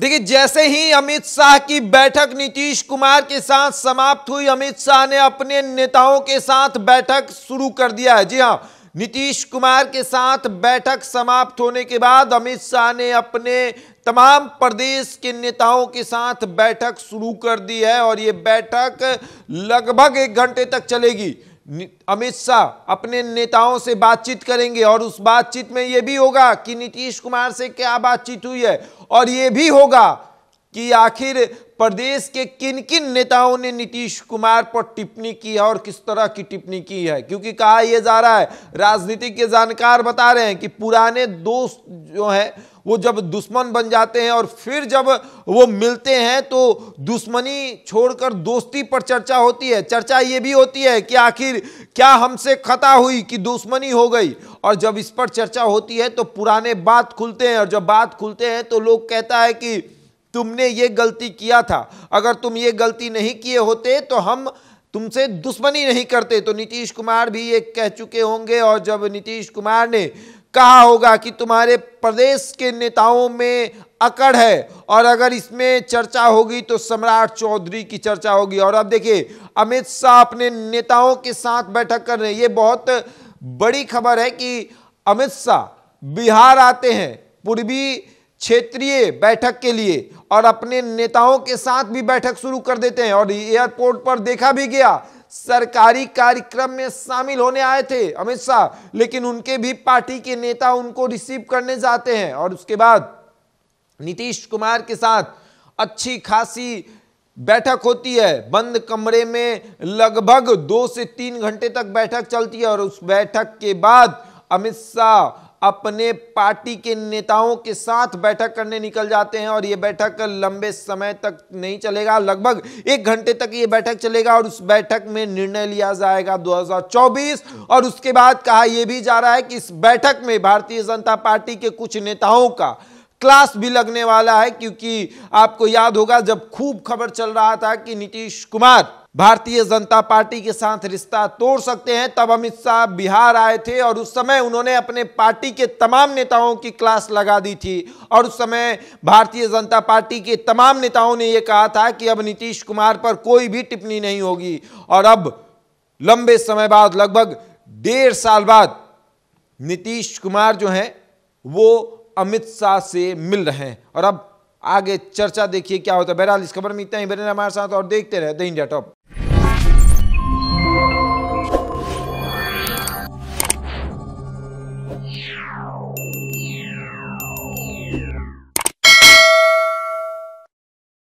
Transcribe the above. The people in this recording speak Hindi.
देखिए जैसे ही अमित शाह की बैठक नीतीश कुमार के साथ समाप्त हुई अमित शाह ने अपने नेताओं के साथ बैठक शुरू कर दिया है जी हाँ नीतीश कुमार के साथ बैठक समाप्त होने के बाद अमित शाह ने अपने तमाम प्रदेश के नेताओं के साथ बैठक शुरू कर दी है और ये बैठक लगभग एक घंटे तक चलेगी अमित शाह अपने नेताओं से बातचीत करेंगे और उस बातचीत में यह भी होगा कि नीतीश कुमार से क्या बातचीत हुई है और यह भी होगा कि आखिर प्रदेश के किन किन नेताओं ने नीतीश कुमार पर टिप्पणी की है और किस तरह की टिप्पणी की है क्योंकि कहा यह जा रहा है राजनीति के जानकार बता रहे हैं कि पुराने दोस्त जो हैं वो जब दुश्मन बन जाते हैं और फिर जब वो मिलते हैं तो दुश्मनी छोड़कर दोस्ती पर चर्चा होती है चर्चा ये भी होती है कि आखिर क्या हमसे खता हुई कि दुश्मनी हो गई और जब इस पर चर्चा होती है तो पुराने बात खुलते हैं और जब बात खुलते हैं तो लोग कहता है कि तुमने ये गलती किया था अगर तुम ये गलती नहीं किए होते तो हम तुमसे दुश्मनी नहीं करते तो नीतीश कुमार भी ये कह चुके होंगे और जब नीतीश कुमार ने कहा होगा कि तुम्हारे प्रदेश के नेताओं में अकड़ है और अगर इसमें चर्चा होगी तो सम्राट चौधरी की चर्चा होगी और अब देखिए अमित शाह अपने नेताओं के साथ बैठक कर रहे हैं ये बहुत बड़ी खबर है कि अमित शाह बिहार आते हैं पूर्वी क्षेत्रीय बैठक के लिए और अपने नेताओं के साथ भी बैठक शुरू कर देते हैं और एयरपोर्ट पर देखा भी गया सरकारी कार्यक्रम में शामिल होने आए थे अमित शाह लेकिन उनके भी पार्टी के नेता उनको रिसीव करने जाते हैं और उसके बाद नीतीश कुमार के साथ अच्छी खासी बैठक होती है बंद कमरे में लगभग दो से तीन घंटे तक बैठक चलती है और उस बैठक के बाद अमित शाह अपने पार्टी के नेताओं के साथ बैठक करने निकल जाते हैं और ये बैठक लंबे समय तक नहीं चलेगा लगभग एक घंटे तक ये बैठक चलेगा और उस बैठक में निर्णय लिया जाएगा 2024 और उसके बाद कहा यह भी जा रहा है कि इस बैठक में भारतीय जनता पार्टी के कुछ नेताओं का क्लास भी लगने वाला है क्योंकि आपको याद होगा जब खूब खबर चल रहा था कि नीतीश कुमार भारतीय जनता पार्टी के साथ रिश्ता तोड़ सकते हैं तब अमित शाह बिहार आए थे और उस समय उन्होंने अपने पार्टी के तमाम नेताओं की क्लास लगा दी थी और उस समय भारतीय जनता पार्टी के तमाम नेताओं ने यह कहा था कि अब नीतीश कुमार पर कोई भी टिप्पणी नहीं होगी और अब लंबे समय बाद लगभग डेढ़ साल बाद नीतीश कुमार जो हैं वो अमित शाह से मिल रहे हैं और अब आगे चर्चा देखिए क्या होता है बहरहाल इस खबर में इतना ही बने हमारे साथ और देखते रहे द इंडिया टॉप